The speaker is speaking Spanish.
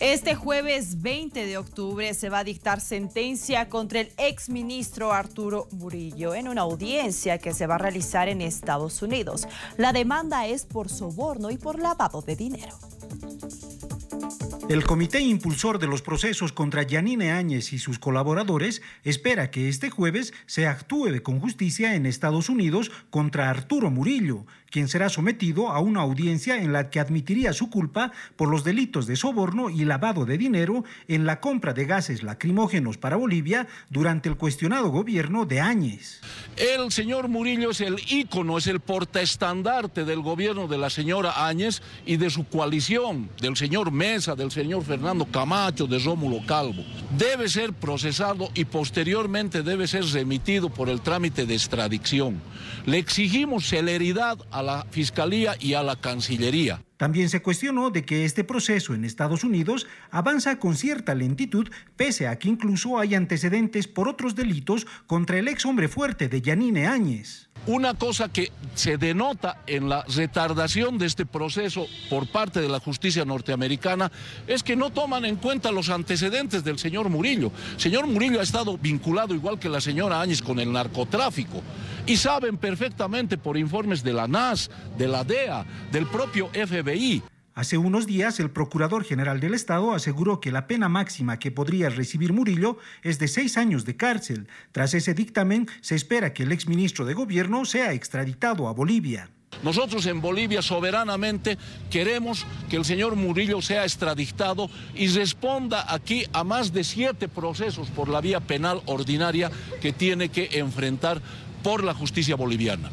Este jueves 20 de octubre se va a dictar sentencia contra el exministro Arturo Murillo en una audiencia que se va a realizar en Estados Unidos. La demanda es por soborno y por lavado de dinero. El comité impulsor de los procesos contra Yanine Áñez y sus colaboradores espera que este jueves se actúe con justicia en Estados Unidos contra Arturo Murillo, quien será sometido a una audiencia en la que admitiría su culpa por los delitos de soborno y lavado de dinero en la compra de gases lacrimógenos para Bolivia durante el cuestionado gobierno de Áñez. El señor Murillo es el ícono, es el portaestandarte del gobierno de la señora Áñez y de su coalición, del señor Mesa, del señor Fernando Camacho, de Rómulo Calvo debe ser procesado y posteriormente debe ser remitido por el trámite de extradición. Le exigimos celeridad a la Fiscalía y a la Cancillería. También se cuestionó de que este proceso en Estados Unidos avanza con cierta lentitud, pese a que incluso hay antecedentes por otros delitos contra el ex hombre fuerte de Yanine Áñez. Una cosa que se denota en la retardación de este proceso por parte de la justicia norteamericana es que no toman en cuenta los antecedentes del señor Murillo. Señor Murillo ha estado vinculado, igual que la señora Áñez, con el narcotráfico. Y saben perfectamente por informes de la NAS, de la DEA, del propio FBI. Hace unos días, el Procurador General del Estado aseguró que la pena máxima que podría recibir Murillo es de seis años de cárcel. Tras ese dictamen, se espera que el exministro de Gobierno sea extraditado a Bolivia. Nosotros en Bolivia soberanamente queremos que el señor Murillo sea extraditado y responda aquí a más de siete procesos por la vía penal ordinaria que tiene que enfrentar por la justicia boliviana.